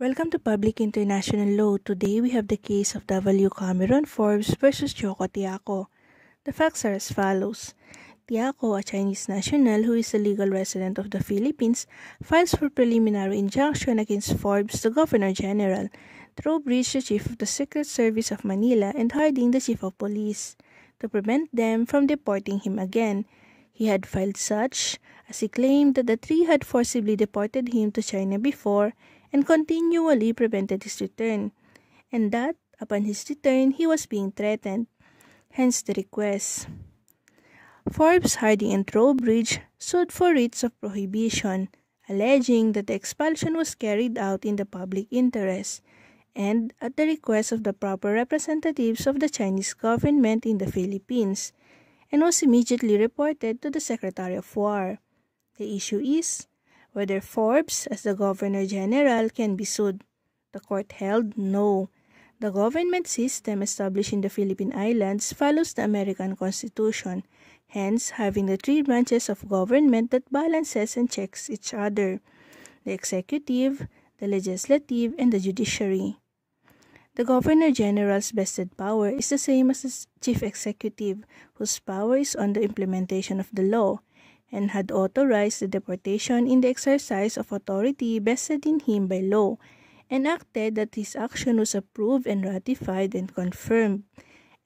Welcome to Public International Law. Today we have the case of W. Cameron Forbes versus Choco Tiago. The facts are as follows. Tiago, a Chinese national who is a legal resident of the Philippines, files for preliminary injunction against Forbes, the Governor General, Trowbridge, the Chief of the Secret Service of Manila, and Harding, the Chief of Police, to prevent them from deporting him again. He had filed such, as he claimed that the three had forcibly deported him to China before and continually prevented his return, and that, upon his return, he was being threatened, hence the request. Forbes, Harding, and Trowbridge sued for writs of prohibition, alleging that the expulsion was carried out in the public interest and at the request of the proper representatives of the Chinese government in the Philippines, and was immediately reported to the Secretary of War. The issue is whether Forbes, as the Governor General, can be sued. The court held no. The government system established in the Philippine Islands follows the American Constitution, hence having the three branches of government that balances and checks each other the executive, the legislative, and the judiciary. The Governor General's vested power is the same as the Chief Executive, whose power is on the implementation of the law, and had authorized the deportation in the exercise of authority vested in him by law, and acted that his action was approved and ratified and confirmed,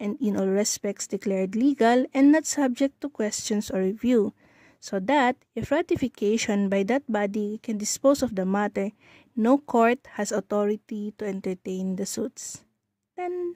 and in all respects declared legal and not subject to questions or review, so that, if ratification by that body can dispose of the matter, no court has authority to entertain the suits. Then.